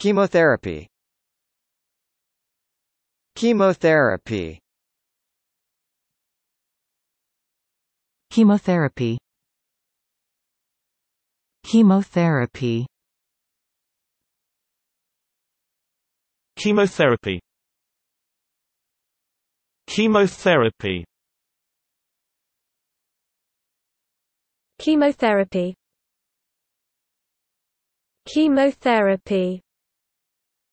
Chemotherapy Chemotherapy Chemotherapy Chemotherapy Chemotherapy Chemotherapy Chemotherapy Chemotherapy